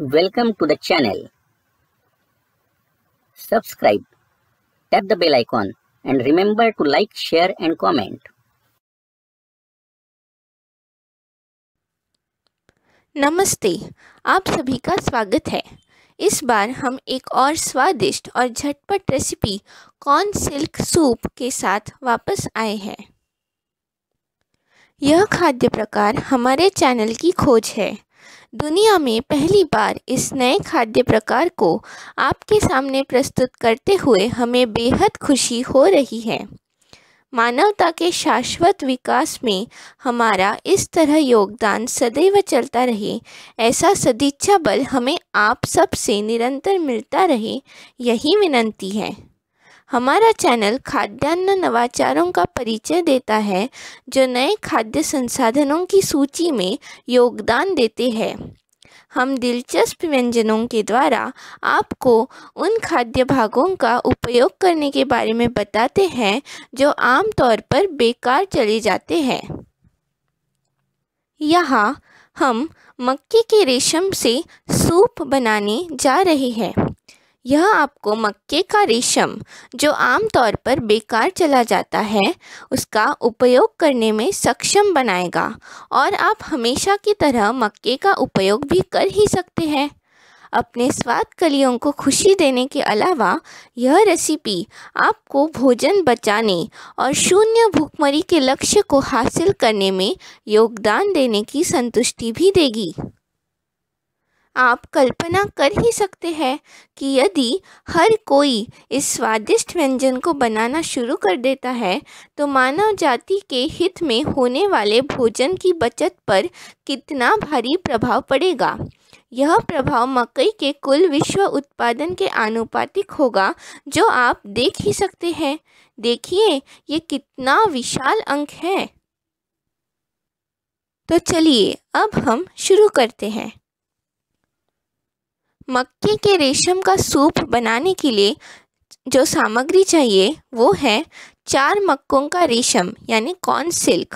Welcome to the channel. Subscribe, tap the bell icon and remember to like, share and comment. नमस्ते आप सभी का स्वागत है इस बार हम एक और स्वादिष्ट और झटपट रेसिपी कॉर्न सिल्क सूप के साथ वापस आए हैं यह खाद्य प्रकार हमारे चैनल की खोज है दुनिया में पहली बार इस नए खाद्य प्रकार को आपके सामने प्रस्तुत करते हुए हमें बेहद खुशी हो रही है मानवता के शाश्वत विकास में हमारा इस तरह योगदान सदैव चलता रहे ऐसा सदिच्छा बल हमें आप सब से निरंतर मिलता रहे यही विनंती है हमारा चैनल खाद्यान्न नवाचारों का परिचय देता है जो नए खाद्य संसाधनों की सूची में योगदान देते हैं हम दिलचस्प व्यंजनों के द्वारा आपको उन खाद्य भागों का उपयोग करने के बारे में बताते हैं जो आमतौर पर बेकार चले जाते हैं यहाँ हम मक्के के रेशम से सूप बनाने जा रहे हैं यह आपको मक्के का रेशम जो आमतौर पर बेकार चला जाता है उसका उपयोग करने में सक्षम बनाएगा और आप हमेशा की तरह मक्के का उपयोग भी कर ही सकते हैं अपने स्वाद कलियों को खुशी देने के अलावा यह रेसिपी आपको भोजन बचाने और शून्य भूखमरी के लक्ष्य को हासिल करने में योगदान देने की संतुष्टि भी देगी आप कल्पना कर ही सकते हैं कि यदि हर कोई इस स्वादिष्ट व्यंजन को बनाना शुरू कर देता है तो मानव जाति के हित में होने वाले भोजन की बचत पर कितना भारी प्रभाव पड़ेगा यह प्रभाव मकई के कुल विश्व उत्पादन के आनुपातिक होगा जो आप देख ही सकते हैं देखिए ये कितना विशाल अंक है तो चलिए अब हम शुरू करते हैं मक्के के रेशम का सूप बनाने के लिए जो सामग्री चाहिए वो है चार मक्कों का रेशम यानी कॉर्न सिल्क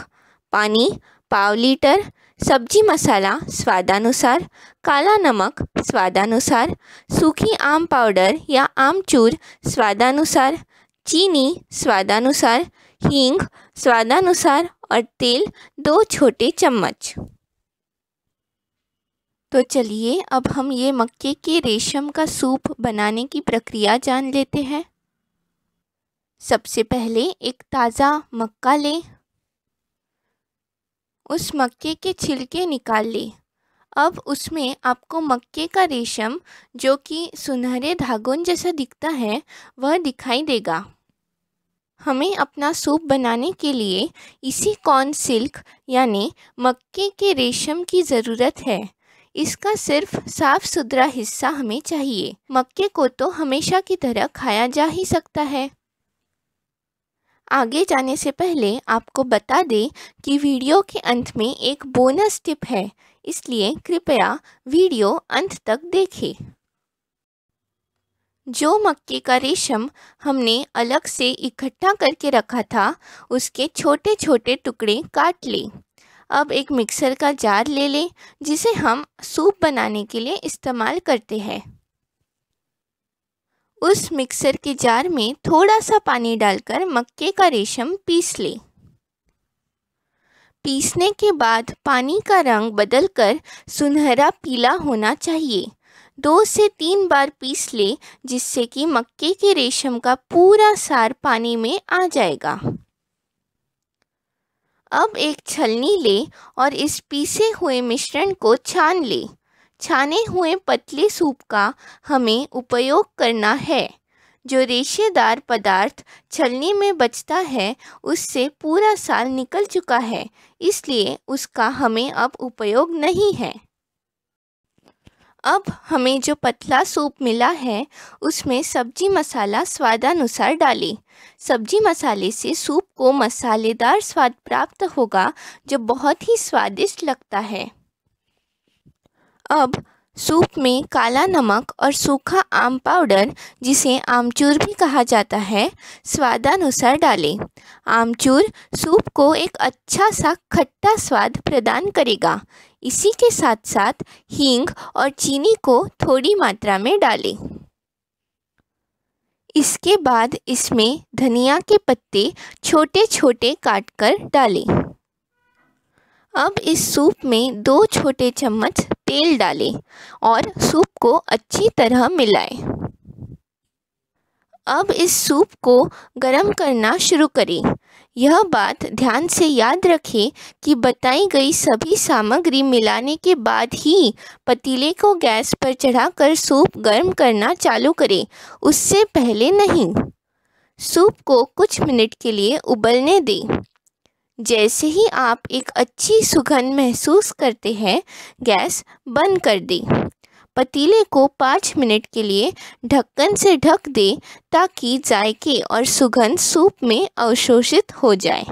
पानी पाव लीटर सब्जी मसाला स्वादानुसार काला नमक स्वादानुसार सूखी आम पाउडर या आमचूर स्वादानुसार चीनी स्वादानुसार हींग स्वादानुसार और तेल दो छोटे चम्मच तो चलिए अब हम ये मक्के के रेशम का सूप बनाने की प्रक्रिया जान लेते हैं सबसे पहले एक ताज़ा मक्का लें उस मक्के के छिलके निकाल लें अब उसमें आपको मक्के का रेशम जो कि सुनहरे धागों जैसा दिखता है वह दिखाई देगा हमें अपना सूप बनाने के लिए इसी कॉर्न सिल्क यानी मक्के के रेशम की ज़रूरत है इसका सिर्फ साफ सुथरा हिस्सा हमें चाहिए मक्के को तो हमेशा की तरह खाया जा ही सकता है आगे जाने से पहले आपको बता दें कि वीडियो के अंत में एक बोनस टिप है इसलिए कृपया वीडियो अंत तक देखें जो मक्के का रेशम हमने अलग से इकट्ठा करके रखा था उसके छोटे छोटे टुकड़े काट लें अब एक मिक्सर का जार ले लें जिसे हम सूप बनाने के लिए इस्तेमाल करते हैं उस मिक्सर के जार में थोड़ा सा पानी डालकर मक्के का रेशम पीस लें पीसने के बाद पानी का रंग बदलकर सुनहरा पीला होना चाहिए दो से तीन बार पीस लें जिससे कि मक्के के रेशम का पूरा सार पानी में आ जाएगा अब एक छलनी ले और इस पीसे हुए मिश्रण को छान ले छाने हुए पतले सूप का हमें उपयोग करना है जो रेशेदार पदार्थ छलनी में बचता है उससे पूरा साल निकल चुका है इसलिए उसका हमें अब उपयोग नहीं है अब हमें जो पतला सूप मिला है उसमें सब्जी मसाला स्वादानुसार डालें सब्जी मसाले से सूप को मसालेदार स्वाद प्राप्त होगा जो बहुत ही स्वादिष्ट लगता है अब सूप में काला नमक और सूखा आम पाउडर जिसे आमचूर भी कहा जाता है स्वादानुसार डालें आमचूर सूप को एक अच्छा सा खट्टा स्वाद प्रदान करेगा इसी के साथ साथ हींग और चीनी को थोड़ी मात्रा में डालें इसके बाद इसमें धनिया के पत्ते छोटे छोटे काट कर डालें अब इस सूप में दो छोटे चम्मच तेल डालें और सूप को अच्छी तरह मिलाएं। अब इस सूप को गर्म करना शुरू करें यह बात ध्यान से याद रखें कि बताई गई सभी सामग्री मिलाने के बाद ही पतीले को गैस पर चढ़ाकर सूप गर्म करना चालू करें उससे पहले नहीं सूप को कुछ मिनट के लिए उबलने दें जैसे ही आप एक अच्छी सुगंध महसूस करते हैं गैस बंद कर दें पतीले को पाँच मिनट के लिए ढक्कन से ढक दें ताकि जायके और सुगंध सूप में अवशोषित हो जाए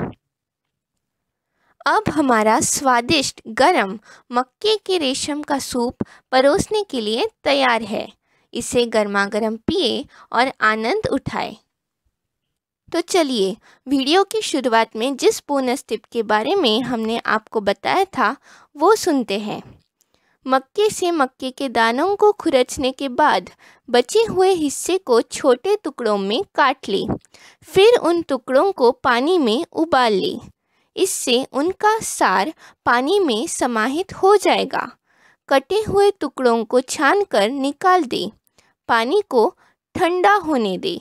अब हमारा स्वादिष्ट गरम मक्के के रेशम का सूप परोसने के लिए तैयार है इसे गर्मा गर्म पिए और आनंद उठाएं। तो चलिए वीडियो की शुरुआत में जिस बोनस टिप के बारे में हमने आपको बताया था वो सुनते हैं मक्के से मक्के के दानों को खुरचने के बाद बचे हुए हिस्से को छोटे टुकड़ों में काट लें फिर उन टुकड़ों को पानी में उबाल लें इससे उनका सार पानी में समाहित हो जाएगा कटे हुए टुकड़ों को छान कर निकाल दें पानी को ठंडा होने दें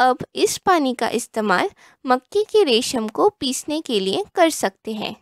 अब इस पानी का इस्तेमाल मक्के के रेशम को पीसने के लिए कर सकते हैं